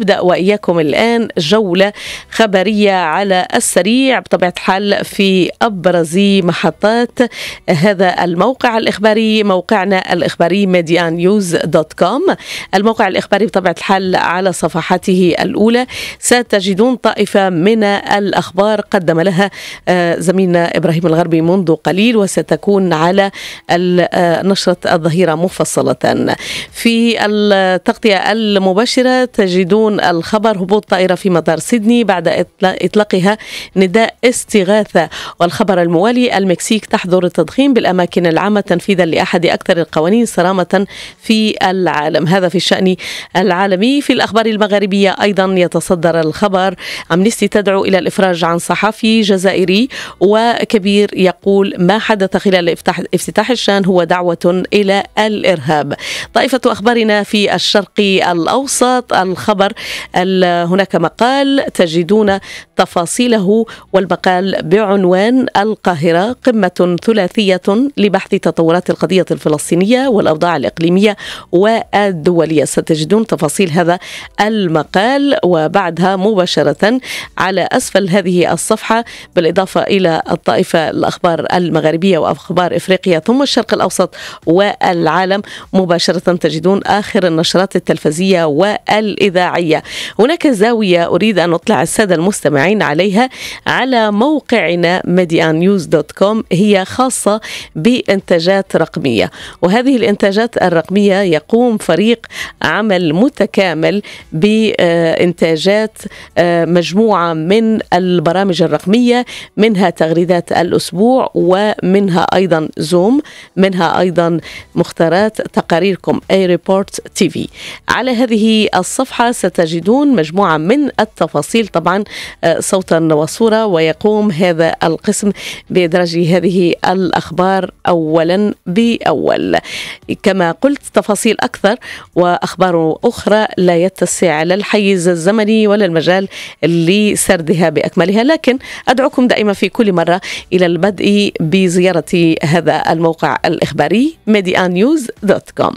نبدأ وإياكم الآن جولة خبرية على السريع بطبيعة الحال في أبرز محطات هذا الموقع الإخباري موقعنا الإخباري ميديا نيوز دوت كوم الموقع الإخباري بطبيعة الحال على صفحته الأولى ستجدون طائفة من الأخبار قدم لها آه، زميلنا إبراهيم الغربي منذ قليل وستكون على نشرة الظهيرة مفصلة في التغطية المباشرة تجدون يكون الخبر هبوط طائرة في مطار سيدني بعد إطلاقها نداء استغاثة والخبر الموالي المكسيك تحظر التضخيم بالأماكن العامة تنفيذا لأحد أكثر القوانين صرامة في العالم هذا في الشأن العالمي في الأخبار المغاربية أيضا يتصدر الخبر أمنيستي تدعو إلى الإفراج عن صحفي جزائري وكبير يقول ما حدث خلال افتتاح الشان هو دعوة إلى الإرهاب طائفة أخبارنا في الشرق الأوسط الخبر هناك مقال تجدون تفاصيله والمقال بعنوان القاهرة قمة ثلاثية لبحث تطورات القضية الفلسطينية والأوضاع الإقليمية والدولية ستجدون تفاصيل هذا المقال وبعدها مباشرة على أسفل هذه الصفحة بالإضافة إلى الطائفة الأخبار المغربية وأخبار إفريقيا ثم الشرق الأوسط والعالم مباشرة تجدون آخر النشرات التلفزية والإذاعية العربية هناك زاوية أريد أن أطلع السادة المستمعين عليها على موقعنا medianews.com دوت كوم هي خاصة بإنتاجات رقمية وهذه الإنتاجات الرقمية يقوم فريق عمل متكامل بإنتاجات آه، مجموعة من البرامج الرقمية منها تغريدات الأسبوع ومنها أيضا زوم منها أيضا مختارات تقاريركم اي ريبورت تي في على هذه الصفحة ست تجدون مجموعة من التفاصيل طبعا آه، صوتا وصورة ويقوم هذا القسم بإدراج هذه الأخبار أولا بأول كما قلت تفاصيل أكثر وأخبار أخرى لا يتسع لا الحيز الزمني ولا المجال لسردها بأكملها لكن أدعوكم دائما في كل مرة إلى البدء بزيارة هذا الموقع الإخباري mediannews.com